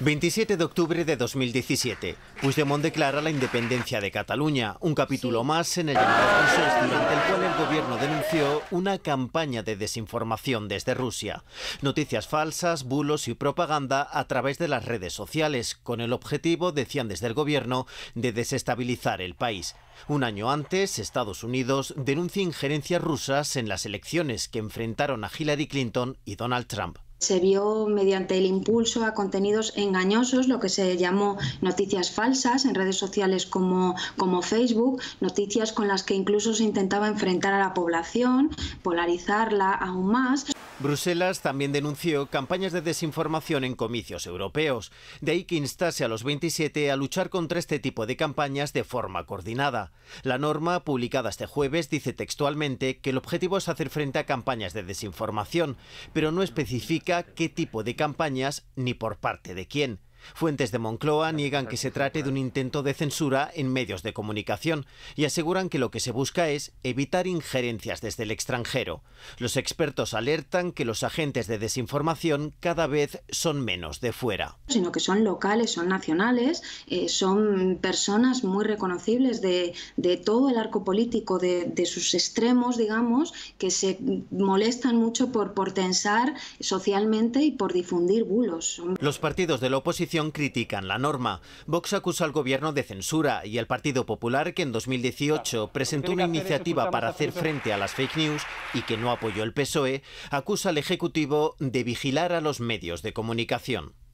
27 de octubre de 2017. Puigdemont declara la independencia de Cataluña, un capítulo más en el llamado durante el cual el gobierno denunció una campaña de desinformación desde Rusia. Noticias falsas, bulos y propaganda a través de las redes sociales, con el objetivo, decían desde el gobierno, de desestabilizar el país. Un año antes, Estados Unidos denuncia injerencias rusas en las elecciones que enfrentaron a Hillary Clinton y Donald Trump se vio mediante el impulso a contenidos engañosos, lo que se llamó noticias falsas en redes sociales como, como Facebook, noticias con las que incluso se intentaba enfrentar a la población, polarizarla aún más. Bruselas también denunció campañas de desinformación en comicios europeos, de ahí que instase a los 27 a luchar contra este tipo de campañas de forma coordinada. La norma, publicada este jueves, dice textualmente que el objetivo es hacer frente a campañas de desinformación, pero no especifica qué tipo de campañas ni por parte de quién. Fuentes de Moncloa niegan que se trate de un intento de censura en medios de comunicación y aseguran que lo que se busca es evitar injerencias desde el extranjero. Los expertos alertan que los agentes de desinformación cada vez son menos de fuera. Sino que son locales, son nacionales, eh, son personas muy reconocibles de, todo el arco político, de, sus extremos, digamos, que se molestan mucho por, por tensar socialmente y por difundir bulos. Los partidos de la oposición critican la norma. Vox acusa al gobierno de censura y el Partido Popular, que en 2018 presentó una iniciativa para hacer frente a las fake news y que no apoyó el PSOE, acusa al Ejecutivo de vigilar a los medios de comunicación.